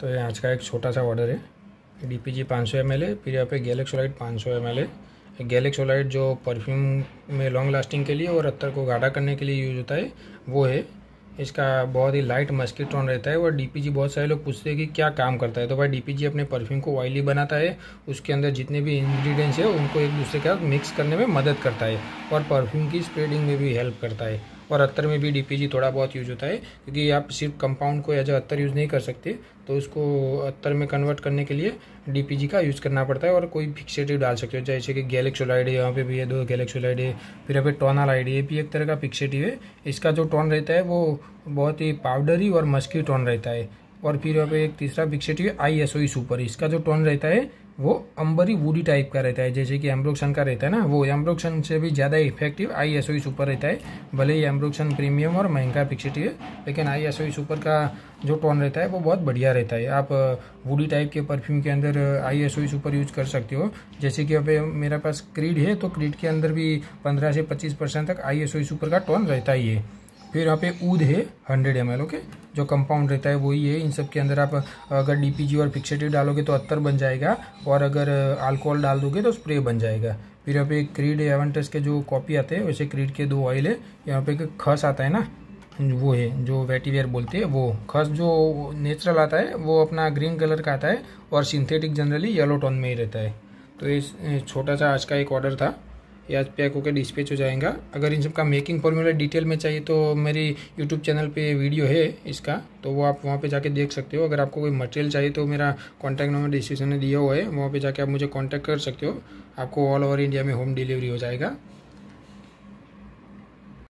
तो ये आज का एक छोटा सा ऑर्डर है डी पी जी पाँच सौ एम एल है फिर यहाँ पे गैलेक्सोलाइट पाँच सौ एम एल है गैलेक्सोलाइट जो परफ्यूम में लॉन्ग लास्टिंग के लिए और अत्तर को गाढ़ा करने के लिए यूज होता है वो है इसका बहुत ही लाइट मस्की टोन रहता है और डीपीजी बहुत सारे लोग पूछते हैं कि क्या काम करता है तो भाई डीपीजी अपने परफ्यूम को ऑयली बनाता है उसके अंदर जितने भी इंग्रेडिएंट्स है उनको एक दूसरे के साथ मिक्स करने में मदद करता है और परफ्यूम की स्प्रेडिंग में भी हेल्प करता है और अत्तर में भी डीपीजी थोड़ा बहुत यूज होता है क्योंकि आप सिर्फ कंपाउंड को एज अत्तर यूज़ नहीं कर सकते तो उसको अत्तर में कन्वर्ट करने के लिए डीपीजी का यूज़ करना पड़ता है और कोई फिक्सेटिव डाल सकते हो जैसे कि गैलेक्सोलाइड है यहाँ पे भी है दो गैलेक्सोलाइड है फिर यहाँ पे टोनालाइड ये भी एक तरह का फिक्सेटिव है इसका जो टोन रहता है वो बहुत ही पाउडरी और मस्की टोन रहता है और फिर यहाँ पे एक तीसरा फिक्सेटिव है आई एस ओ सुपर इसका जो टोन रहता है वो अंबरी वूडी टाइप का रहता है जैसे कि एम्ब्रोक्सन का रहता है ना वो एम्ब्रोक्सन से भी ज़्यादा effective I S O E super रहता है भले ही एम्ब्रोक्सन प्रीमियम और महंगा पिक्सिटी है लेकिन आई एस ओई सुपर का जो टोन रहता है वो बहुत बढ़िया रहता है आप वूडी uh, टाइप के परफ्यूम के अंदर I S O E super use कर सकते हो जैसे कि अब मेरा पास क्रीड है तो क्रीड के अंदर भी पंद्रह से पच्चीस परसेंट तक आई एस ओई सुपर का टोन रहता ही है फिर यहाँ पे ऊद है हंड्रेड एम ओके जो कंपाउंड रहता है वही है इन सब के अंदर आप अगर डीपीजी और फिक्सेटिव डालोगे तो अत्तर बन जाएगा और अगर अल्कोहल डाल दोगे तो स्प्रे बन जाएगा फिर यहाँ पे क्रीड एवेंटस के जो कॉपी आते हैं वैसे क्रीड के दो ऑयल है यहाँ पे एक खस आता है ना वो है जो वेटीवेयर बोलते हैं वो खस जो नेचुरल आता है वो अपना ग्रीन कलर का आता है और सिंथेटिक जनरली येलो टोन में ही रहता है तो ये छोटा सा आज का एक ऑर्डर था ये पैक होकर डिस्पैच हो जाएगा अगर इन सब का मेकिंग फॉर्मूला डिटेल में चाहिए तो मेरी यूट्यूब चैनल पे वीडियो है इसका तो वो आप वहाँ पे जाके देख सकते हो अगर आपको कोई मटेरियल चाहिए तो मेरा कॉन्टैक्ट नंबर डिस्क्रिप्शन में दिया हुआ है वहाँ पे जाके आप मुझे कॉन्टैक्ट कर सकते हो आपको ऑल ओवर इंडिया में होम डिलीवरी हो जाएगा